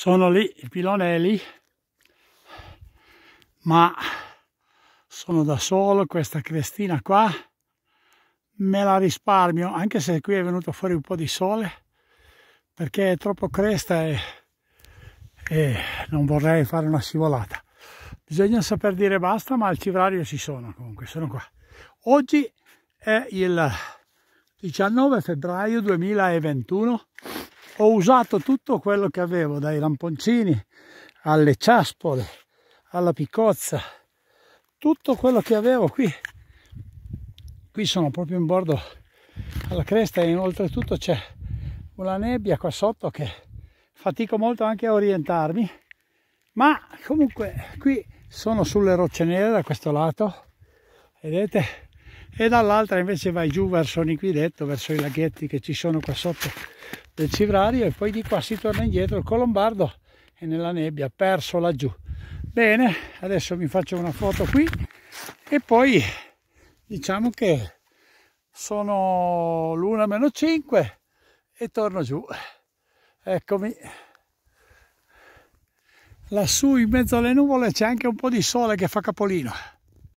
sono lì il pilone è lì ma sono da solo questa crestina qua me la risparmio anche se qui è venuto fuori un po' di sole perché è troppo cresta e, e non vorrei fare una scivolata bisogna saper dire basta ma al civrario ci sono comunque sono qua oggi è il 19 febbraio 2021 ho usato tutto quello che avevo, dai lamponcini alle ciaspole, alla piccozza, tutto quello che avevo qui. Qui sono proprio in bordo alla cresta e oltretutto c'è una nebbia qua sotto che fatico molto anche a orientarmi, ma comunque qui sono sulle rocce nere da questo lato, vedete? E dall'altra invece vai giù verso Niquiletto, verso i laghetti che ci sono qua sotto del Civrario e poi di qua si torna indietro il Colombardo è nella nebbia perso laggiù bene adesso mi faccio una foto qui e poi diciamo che sono l'una meno 5 e torno giù eccomi lassù in mezzo alle nuvole c'è anche un po' di sole che fa capolino